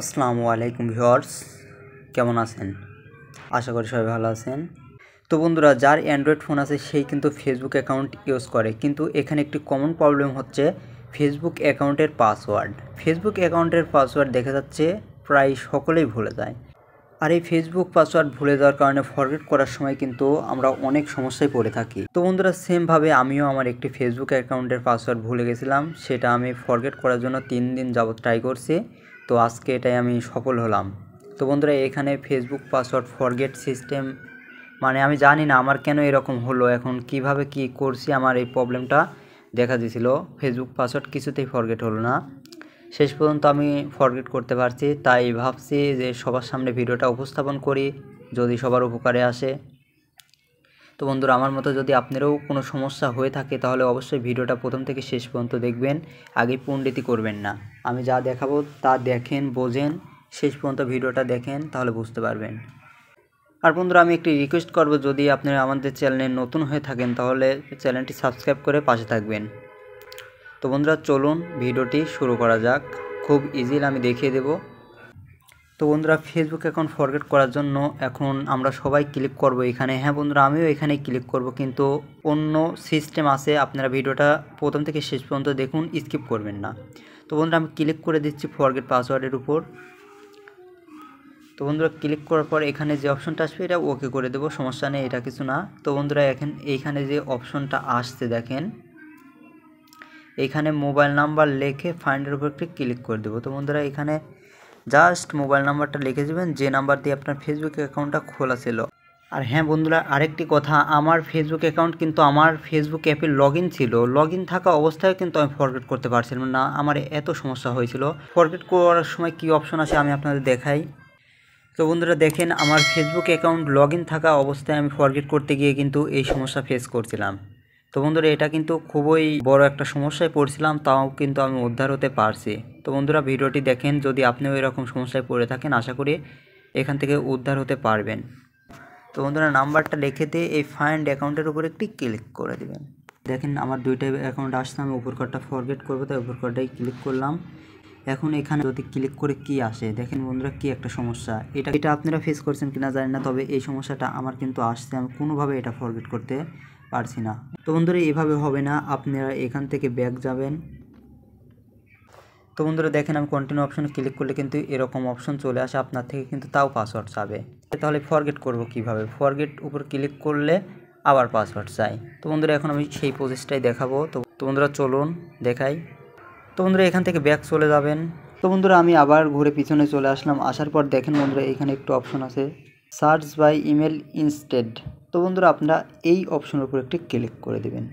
আসসালামু আলাইকুম ভিউয়ার্স কেমন আছেন আশা করি সবাই ভালো আছেন তো বন্ধুরা যার অ্যান্ড্রয়েড ফোন আছে সেই কিন্তু ফেসবুক অ্যাকাউন্ট ইউজ করে কিন্তু এখানে একটি কমন প্রবলেম হচ্ছে ফেসবুক অ্যাকাউন্টের পাসওয়ার্ড ফেসবুক অ্যাকাউন্টের পাসওয়ার্ড দেখা যাচ্ছে প্রায় সকলেই ভুলে যায় আর এই ফেসবুক পাসওয়ার্ড ভুলে যাওয়ার কারণে ফরগেট করার সময় কিন্তু আমরা অনেক সমস্যায় পড়ে থাকি তো বন্ধুরা সেমভাবে আমিও আমার একটি ফেসবুক অ্যাকাউন্টের পাসওয়ার্ড ভুলে গেছিলাম সেটা আমি ফরগেট করার জন্য তিন দিন যাবৎ ট্রাই করছি তো আজকে এটাই আমি সফল হলাম তো বন্ধুরা এখানে ফেসবুক পাসওয়ার্ড ফরগেট সিস্টেম মানে আমি জানি না আমার কেন এরকম হলো এখন কিভাবে কি করছি আমার এই প্রবলেমটা দেখা দিয়েছিল ফেসবুক পাসওয়ার্ড কিছুতেই ফরগেট হলো না শেষ পর্যন্ত আমি ফরগেট করতে পারছি তাই ভাবছি যে সবার সামনে ভিডিওটা উপস্থাপন করি যদি সবার উপকারে আসে তো বন্ধুরা আমার মতো যদি আপনারও কোনো সমস্যা হয়ে থাকে তাহলে অবশ্যই ভিডিওটা প্রথম থেকে শেষ পর্যন্ত দেখবেন আগে পণ্ডিতি করবেন না আমি যা দেখাবো তা দেখেন বোঝেন শেষ পর্যন্ত ভিডিওটা দেখেন তাহলে বুঝতে পারবেন আর বন্ধুরা আমি একটি রিকোয়েস্ট করব যদি আপনারা আমাদের চ্যানেলে নতুন হয়ে থাকেন তাহলে চ্যানেলটি সাবস্ক্রাইব করে পাশে থাকবেন তো বন্ধুরা চলুন ভিডিওটি শুরু করা যাক খুব ইজিলি আমি দেখিয়ে দেবো তো বন্ধুরা ফেসবুক অ্যাকাউন্ট ফরগেট করার জন্য এখন আমরা সবাই ক্লিক করব এখানে হ্যাঁ বন্ধুরা আমিও এখানে ক্লিক করব কিন্তু অন্য সিস্টেম আছে আপনারা ভিডিওটা প্রথম থেকে শেষ পর্যন্ত দেখুন স্কিপ করবেন না তো বন্ধুরা আমি ক্লিক করে দিচ্ছি ফরগেট পাসওয়ার্ডের উপর তো বন্ধুরা ক্লিক করার পর এখানে যে অপশনটা আসবে এটা ওকে করে দেবো সমস্যা নেই এটা কিছু না তো বন্ধুরা এখন এইখানে যে অপশনটা আসছে দেখেন এখানে মোবাইল নাম্বার লেখে ফাইন্ডের উপর একটি ক্লিক করে দেবো তো বন্ধুরা এখানে জাস্ট মোবাইল নাম্বারটা লিখে দেবেন যে নাম্বার দিয়ে আপনার ফেসবুক অ্যাকাউন্টটা খোলা ছিল আর হ্যাঁ বন্ধুরা আরেকটি কথা আমার ফেসবুক অ্যাকাউন্ট কিন্তু আমার ফেসবুক অ্যাপে লগ ছিল লগ থাকা অবস্থায় কিন্তু আমি ফরগেট করতে পারছিলাম না আমার এত সমস্যা হয়েছিল ফরগেট করার সময় কি অপশন আছে আমি আপনাদের দেখাই তো বন্ধুরা দেখেন আমার ফেসবুক অ্যাকাউন্ট লগ থাকা অবস্থায় আমি ফরগেট করতে গিয়ে কিন্তু এই সমস্যা ফেস করছিলাম তো বন্ধুরা এটা কিন্তু খুবই বড় একটা সমস্যায় পড়ছিলাম তাও কিন্তু আমি উদ্ধার হতে পারছি তো বন্ধুরা ভিডিওটি দেখেন যদি আপনিও এরকম সমস্যায় পড়ে থাকেন আশা করি এখান থেকে উদ্ধার হতে পারবেন তো বন্ধুরা নাম্বারটা লিখে দিয়ে এই ফাইন্ড অ্যাকাউন্টের উপরে একটি ক্লিক করে দেবেন দেখেন আমার দুইটা অ্যাকাউন্ট আসছে আমি উপর কার্ডটা ফরগেট করবো তাই উপর কার্ডটাই ক্লিক করলাম এখন এখানে যদি ক্লিক করে কি আসে দেখেন বন্ধুরা কি একটা সমস্যা এটা এটা আপনারা ফেস করছেন কিনা জানি না তবে এই সমস্যাটা আমার কিন্তু আসছে আমি কোনোভাবে এটা ফরগেট করতে পারছি না তো বন্ধুরা এভাবে হবে না আপনারা এখান থেকে ব্যাক যাবেন তো বন্ধুরা দেখেন আমি কন্টিনিউ অপশনে ক্লিক করলে কিন্তু এরকম অপশন চলে আসে আপনার থেকে কিন্তু তাও পাসওয়ার্ড চাবে তাহলে ফরগেট করব কিভাবে ফরগেট উপর ক্লিক করলে আবার পাসওয়ার্ড চাই তো বন্ধুরা এখন আমি সেই প্রসেসটাই দেখাবো তো তো বন্ধুরা চলুন দেখাই তো বন্ধুরা এখান থেকে ব্যাক চলে যাবেন তো বন্ধুরা আমি আবার ঘুরে পিছনে চলে আসলাম আসার পর দেখেন বন্ধুরা এখানে একটু অপশন আছে সার্চ বাই ইমেল ইনস্টেড তো বন্ধুরা আপনারা এই অপশনের উপর একটি ক্লিক করে দেবেন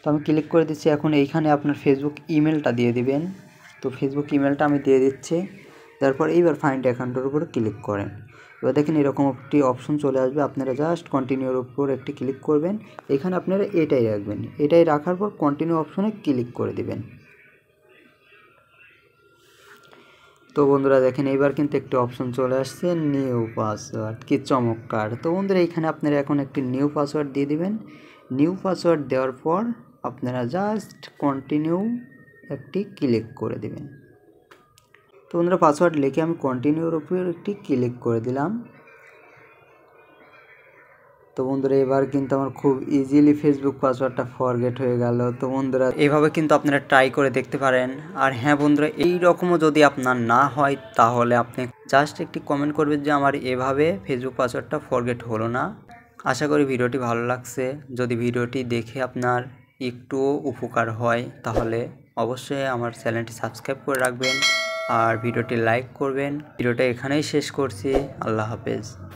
তো আমি ক্লিক করে দিচ্ছি এখন এইখানে আপনার ফেসবুক ইমেলটা দিয়ে দিবেন তো ফেসবুক ইমেলটা আমি দিয়ে দিচ্ছি তারপর এইবার ফাইন্ড অ্যাকাউন্টের উপর ক্লিক করেন এবার দেখেন এরকম একটি অপশন চলে আসবে আপনারা জাস্ট কন্টিনিউর উপর একটি ক্লিক করবেন এখানে আপনারা এটাই রাখবেন এটাই রাখার পর কন্টিনিউ অপশনে ক্লিক করে দেবেন তো বন্ধুরা দেখেন এইবার কিন্তু একটি অপশন চলে আসছে নিউ পাসওয়ার্ড কি চমৎকার তো বন্ধুরা এখানে আপনারা এখন একটি নিউ পাসওয়ার্ড দিয়ে দিবেন নিউ পাসওয়ার্ড দেওয়ার পর আপনারা জাস্ট কন্টিনিউ একটি ক্লিক করে দিবেন তো বন্ধুরা পাসওয়ার্ড লিখে আমি কন্টিনিউর উপর একটি ক্লিক করে দিলাম তো বন্ধুরা এবার কিন্তু আমার খুব ইজিলি ফেসবুক পাসওয়ার্ডটা ফরগেট হয়ে গেল তো বন্ধুরা এভাবে কিন্তু আপনারা ট্রাই করে দেখতে পারেন আর হ্যাঁ বন্ধুরা এই রকমও যদি আপনার না হয় তাহলে আপনি জাস্ট একটি কমেন্ট করবেন যে আমার এভাবে ফেসবুক পাসওয়ার্ডটা ফরগেট হলো না আশা করি ভিডিওটি ভালো লাগছে যদি ভিডিওটি দেখে আপনার একটুও উপকার হয় তাহলে অবশ্যই আমার চ্যানেলটি সাবস্ক্রাইব করে রাখবেন আর ভিডিওটি লাইক করবেন ভিডিওটা এখানেই শেষ করছি আল্লাহ হাফেজ